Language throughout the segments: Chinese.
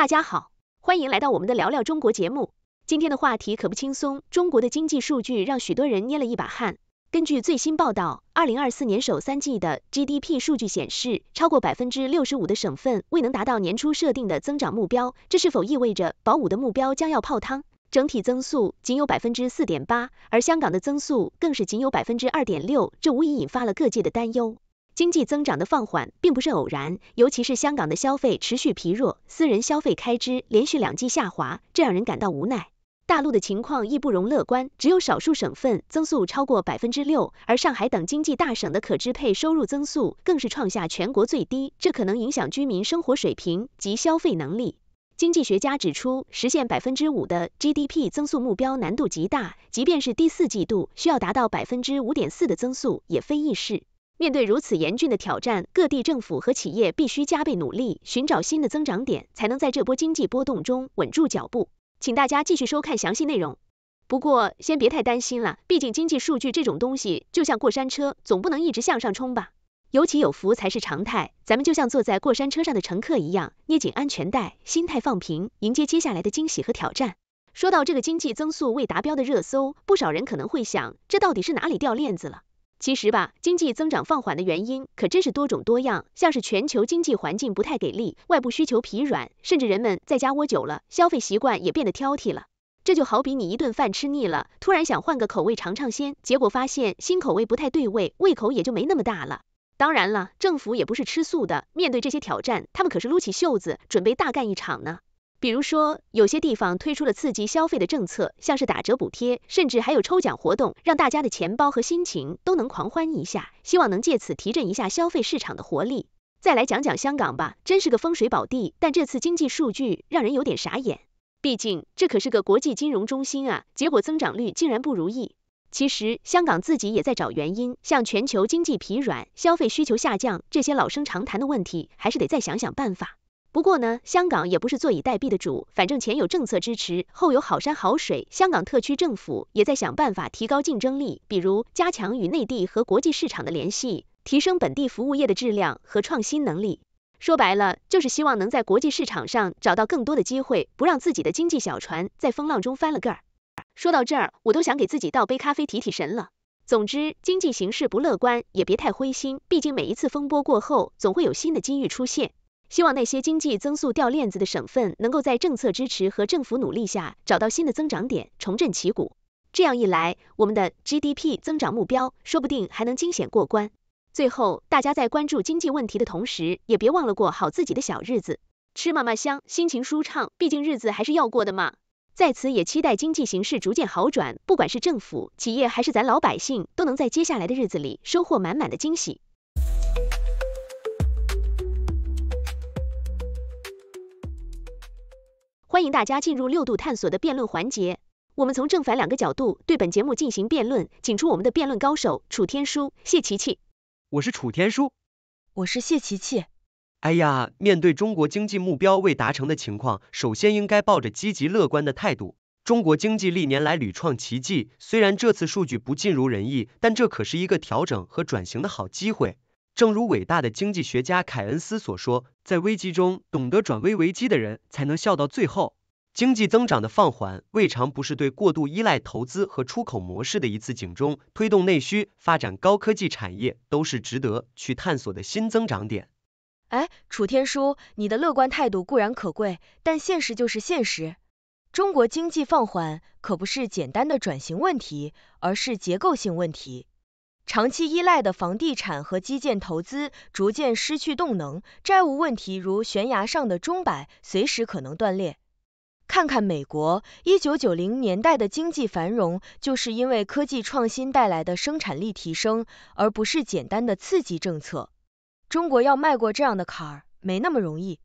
大家好，欢迎来到我们的聊聊中国节目。今天的话题可不轻松，中国的经济数据让许多人捏了一把汗。根据最新报道，二零二四年首三季的 GDP 数据显示，超过百分之六十五的省份未能达到年初设定的增长目标。这是否意味着“保五”的目标将要泡汤？整体增速仅有百分之四点八，而香港的增速更是仅有百分之二点六，这无疑引发了各界的担忧。经济增长的放缓并不是偶然，尤其是香港的消费持续疲弱，私人消费开支连续两季下滑，这让人感到无奈。大陆的情况亦不容乐观，只有少数省份增速超过百分之六，而上海等经济大省的可支配收入增速更是创下全国最低，这可能影响居民生活水平及消费能力。经济学家指出，实现百分之五的 GDP 增速目标难度极大，即便是第四季度需要达到百分之五点四的增速，也非易事。面对如此严峻的挑战，各地政府和企业必须加倍努力，寻找新的增长点，才能在这波经济波动中稳住脚步。请大家继续收看详细内容。不过，先别太担心了，毕竟经济数据这种东西就像过山车，总不能一直向上冲吧？有起有伏才是常态，咱们就像坐在过山车上的乘客一样，捏紧安全带，心态放平，迎接接下来的惊喜和挑战。说到这个经济增速未达标的热搜，不少人可能会想，这到底是哪里掉链子了？其实吧，经济增长放缓的原因可真是多种多样，像是全球经济环境不太给力，外部需求疲软，甚至人们在家窝久了，消费习惯也变得挑剔了。这就好比你一顿饭吃腻了，突然想换个口味尝尝鲜，结果发现新口味不太对味，胃口也就没那么大了。当然了，政府也不是吃素的，面对这些挑战，他们可是撸起袖子准备大干一场呢。比如说，有些地方推出了刺激消费的政策，像是打折补贴，甚至还有抽奖活动，让大家的钱包和心情都能狂欢一下，希望能借此提振一下消费市场的活力。再来讲讲香港吧，真是个风水宝地，但这次经济数据让人有点傻眼，毕竟这可是个国际金融中心啊，结果增长率竟然不如意。其实香港自己也在找原因，像全球经济疲软、消费需求下降这些老生常谈的问题，还是得再想想办法。不过呢，香港也不是坐以待毙的主，反正前有政策支持，后有好山好水，香港特区政府也在想办法提高竞争力，比如加强与内地和国际市场的联系，提升本地服务业的质量和创新能力。说白了，就是希望能在国际市场上找到更多的机会，不让自己的经济小船在风浪中翻了个儿。说到这儿，我都想给自己倒杯咖啡提提神了。总之，经济形势不乐观，也别太灰心，毕竟每一次风波过后，总会有新的机遇出现。希望那些经济增速掉链子的省份，能够在政策支持和政府努力下，找到新的增长点，重振旗鼓。这样一来，我们的 GDP 增长目标说不定还能惊险过关。最后，大家在关注经济问题的同时，也别忘了过好自己的小日子，吃嘛嘛香，心情舒畅，毕竟日子还是要过的嘛。在此也期待经济形势逐渐好转，不管是政府、企业还是咱老百姓，都能在接下来的日子里收获满满的惊喜。欢迎大家进入六度探索的辩论环节。我们从正反两个角度对本节目进行辩论，请出我们的辩论高手楚天舒、谢琪琪。我是楚天舒。我是谢琪琪。哎呀，面对中国经济目标未达成的情况，首先应该抱着积极乐观的态度。中国经济历年来屡创奇迹，虽然这次数据不尽如人意，但这可是一个调整和转型的好机会。正如伟大的经济学家凯恩斯所说，在危机中懂得转危为机的人才能笑到最后。经济增长的放缓，未尝不是对过度依赖投资和出口模式的一次警钟。推动内需、发展高科技产业，都是值得去探索的新增长点。哎，楚天舒，你的乐观态度固然可贵，但现实就是现实。中国经济放缓，可不是简单的转型问题，而是结构性问题。长期依赖的房地产和基建投资逐渐失去动能，债务问题如悬崖上的钟摆，随时可能断裂。看看美国，一九九零年代的经济繁荣就是因为科技创新带来的生产力提升，而不是简单的刺激政策。中国要迈过这样的坎儿，没那么容易。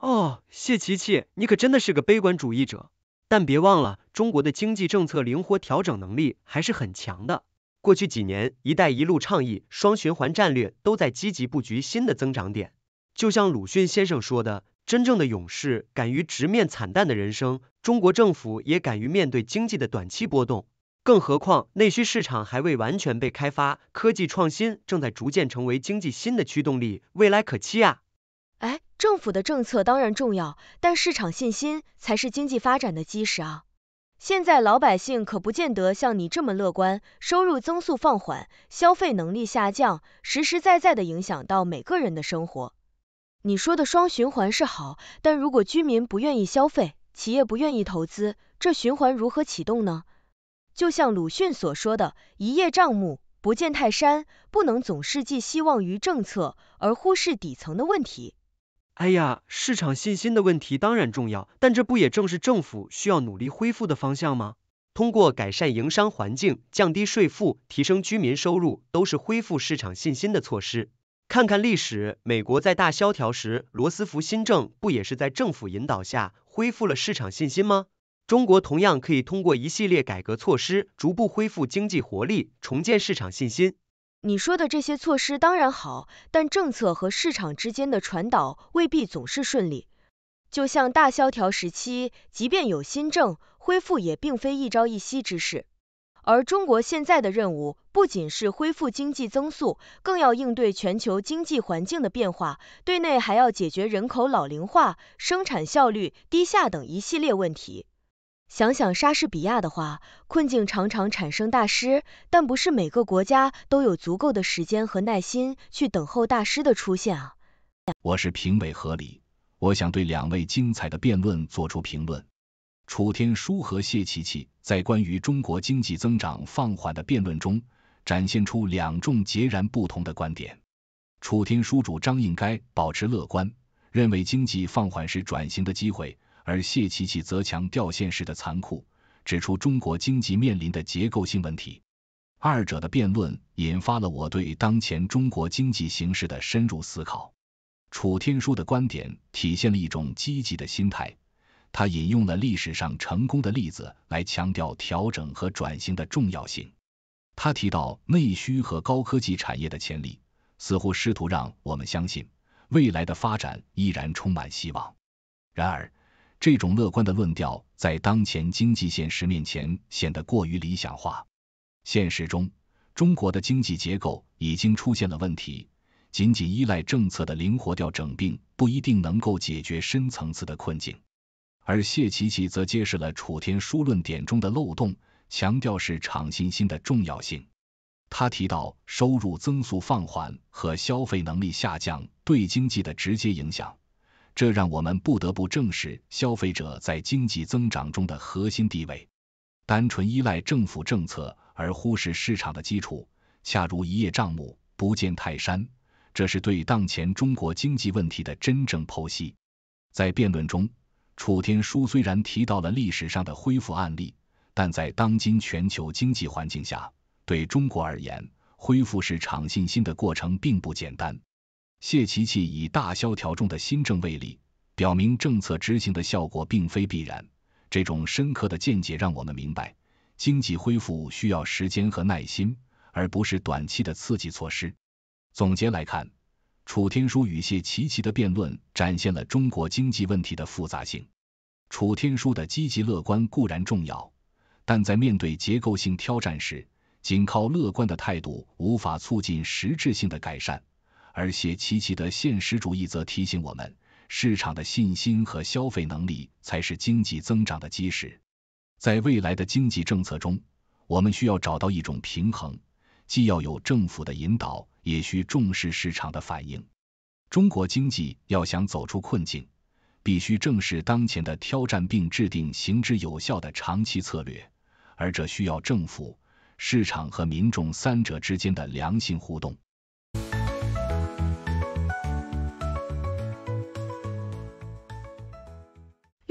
哦，谢琪琪，你可真的是个悲观主义者。但别忘了，中国的经济政策灵活调整能力还是很强的。过去几年，“一带一路”倡议、双循环战略都在积极布局新的增长点。就像鲁迅先生说的，真正的勇士敢于直面惨淡的人生，中国政府也敢于面对经济的短期波动。更何况，内需市场还未完全被开发，科技创新正在逐渐成为经济新的驱动力，未来可期啊！哎，政府的政策当然重要，但市场信心才是经济发展的基石啊！现在老百姓可不见得像你这么乐观，收入增速放缓，消费能力下降，实实在在的影响到每个人的生活。你说的双循环是好，但如果居民不愿意消费，企业不愿意投资，这循环如何启动呢？就像鲁迅所说的“一叶障目，不见泰山”，不能总是寄希望于政策，而忽视底层的问题。哎呀，市场信心的问题当然重要，但这不也正是政府需要努力恢复的方向吗？通过改善营商环境、降低税负、提升居民收入，都是恢复市场信心的措施。看看历史，美国在大萧条时，罗斯福新政不也是在政府引导下恢复了市场信心吗？中国同样可以通过一系列改革措施，逐步恢复经济活力，重建市场信心。你说的这些措施当然好，但政策和市场之间的传导未必总是顺利。就像大萧条时期，即便有新政，恢复也并非一朝一夕之事。而中国现在的任务，不仅是恢复经济增速，更要应对全球经济环境的变化，对内还要解决人口老龄化、生产效率低下等一系列问题。想想莎士比亚的话，困境常常产生大师，但不是每个国家都有足够的时间和耐心去等候大师的出现啊。我是评委何理，我想对两位精彩的辩论做出评论。楚天舒和谢琪琪在关于中国经济增长放缓的辩论中，展现出两种截然不同的观点。楚天舒主张应该保持乐观，认为经济放缓是转型的机会。而谢其其则强调现实的残酷，指出中国经济面临的结构性问题。二者的辩论引发了我对当前中国经济形势的深入思考。楚天舒的观点体现了一种积极的心态，他引用了历史上成功的例子来强调调整和转型的重要性。他提到内需和高科技产业的潜力，似乎试图让我们相信未来的发展依然充满希望。然而，这种乐观的论调在当前经济现实面前显得过于理想化。现实中，中国的经济结构已经出现了问题，仅仅依赖政策的灵活调整并不一定能够解决深层次的困境。而谢琪奇则揭示了楚天书论点中的漏洞，强调是场信心的重要性。他提到收入增速放缓和消费能力下降对经济的直接影响。这让我们不得不正视消费者在经济增长中的核心地位。单纯依赖政府政策而忽视市场的基础，恰如一叶障目，不见泰山。这是对当前中国经济问题的真正剖析。在辩论中，楚天舒虽然提到了历史上的恢复案例，但在当今全球经济环境下，对中国而言，恢复市场信心的过程并不简单。谢奇奇以大萧条中的新政为例，表明政策执行的效果并非必然。这种深刻的见解让我们明白，经济恢复需要时间和耐心，而不是短期的刺激措施。总结来看，楚天舒与谢奇奇的辩论展现了中国经济问题的复杂性。楚天舒的积极乐观固然重要，但在面对结构性挑战时，仅靠乐观的态度无法促进实质性的改善。而写奇奇的现实主义则提醒我们，市场的信心和消费能力才是经济增长的基石。在未来的经济政策中，我们需要找到一种平衡，既要有政府的引导，也需重视市场的反应。中国经济要想走出困境，必须正视当前的挑战，并制定行之有效的长期策略。而这需要政府、市场和民众三者之间的良性互动。